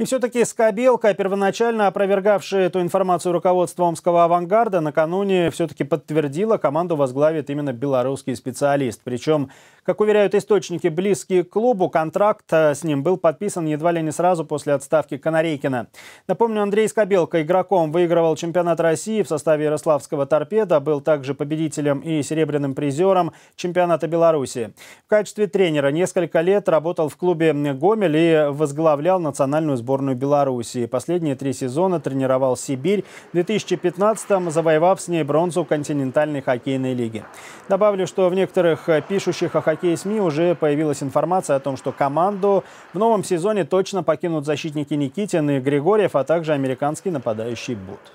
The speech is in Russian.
И все-таки Скобелка, первоначально опровергавшая эту информацию руководство омского авангарда, накануне все-таки подтвердила, команду возглавит именно белорусский специалист. Причем, как уверяют источники, близкие к клубу, контракт э, с ним был подписан едва ли не сразу после отставки Конорейкина. Напомню, Андрей Скобелка игроком выигрывал чемпионат России в составе Ярославского торпеда, был также победителем и серебряным призером чемпионата Беларуси. В качестве тренера несколько лет работал в клубе Гомель и возглавлял национальную сборную сборную Беларуси. Последние три сезона тренировал Сибирь, в 2015-м завоевав с ней бронзу континентальной хоккейной лиги. Добавлю, что в некоторых пишущих о хоккее СМИ уже появилась информация о том, что команду в новом сезоне точно покинут защитники Никитин и Григорьев, а также американский нападающий Бут.